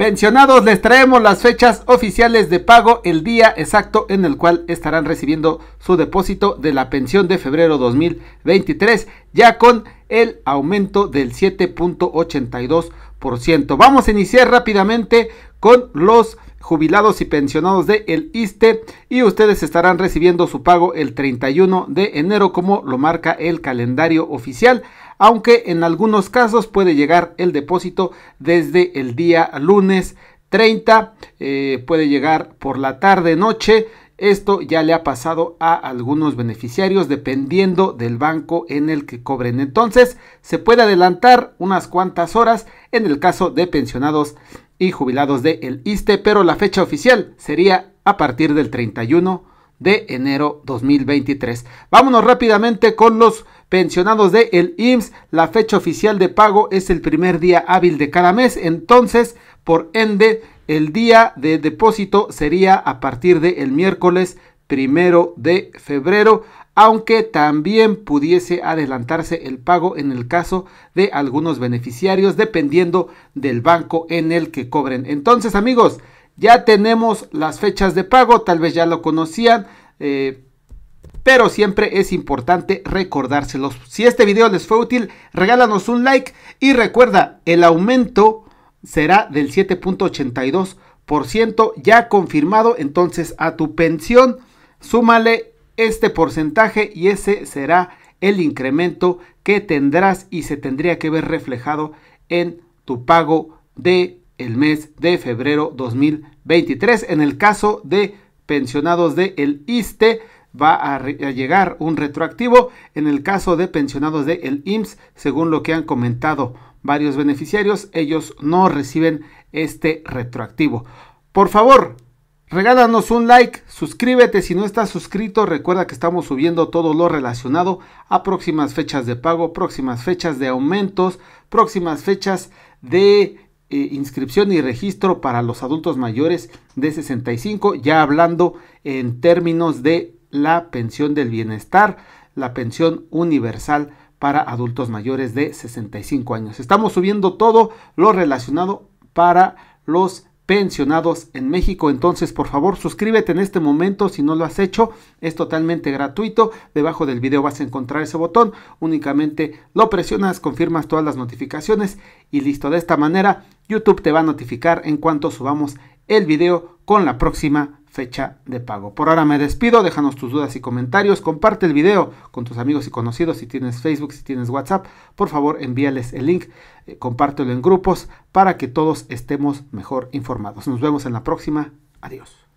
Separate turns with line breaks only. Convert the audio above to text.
Pensionados, les traemos las fechas oficiales de pago, el día exacto en el cual estarán recibiendo su depósito de la pensión de febrero 2023, ya con el aumento del 7.82%. Vamos a iniciar rápidamente con los jubilados y pensionados de el ISTE y ustedes estarán recibiendo su pago el 31 de enero como lo marca el calendario oficial, aunque en algunos casos puede llegar el depósito desde el día lunes 30, eh, puede llegar por la tarde noche. Esto ya le ha pasado a algunos beneficiarios dependiendo del banco en el que cobren. Entonces, se puede adelantar unas cuantas horas en el caso de pensionados y jubilados de el ISTE, pero la fecha oficial sería a partir del 31 de enero 2023. Vámonos rápidamente con los pensionados de el IMSS. La fecha oficial de pago es el primer día hábil de cada mes, entonces, por ende, el día de depósito sería a partir del miércoles primero de febrero aunque también pudiese adelantarse el pago en el caso de algunos beneficiarios dependiendo del banco en el que cobren. Entonces amigos, ya tenemos las fechas de pago, tal vez ya lo conocían. Eh, pero siempre es importante recordárselos. Si este video les fue útil, regálanos un like y recuerda, el aumento será del 7.82% ya confirmado, entonces a tu pensión súmale este porcentaje y ese será el incremento que tendrás y se tendría que ver reflejado en tu pago de el mes de febrero 2023. En el caso de pensionados de el ISTE va a, llegar un retroactivo. En el caso de pensionados de el IMSS, según lo que han comentado varios beneficiarios, ellos no reciben este retroactivo. Por favor, Regálanos un like, suscríbete si no estás suscrito, recuerda que estamos subiendo todo lo relacionado a próximas fechas de pago, próximas fechas de aumentos, próximas fechas de eh, inscripción y registro para los adultos mayores de 65, ya hablando en términos de la pensión del bienestar, la pensión universal para adultos mayores de 65 años. Estamos subiendo todo lo relacionado para los pensionados en México. Entonces, por favor, suscríbete en este momento si no lo has hecho. Es totalmente gratuito. Debajo del video vas a encontrar ese botón. Únicamente lo presionas, confirmas todas las notificaciones y listo. De esta manera, YouTube te va a notificar en cuanto subamos el video con la próxima fecha de pago. Por ahora me despido, déjanos tus dudas y comentarios, comparte el video con tus amigos y conocidos, si tienes Facebook, si tienes WhatsApp, por favor envíales el link, eh, compártelo en grupos para que todos estemos mejor informados. Nos vemos en la próxima, adiós.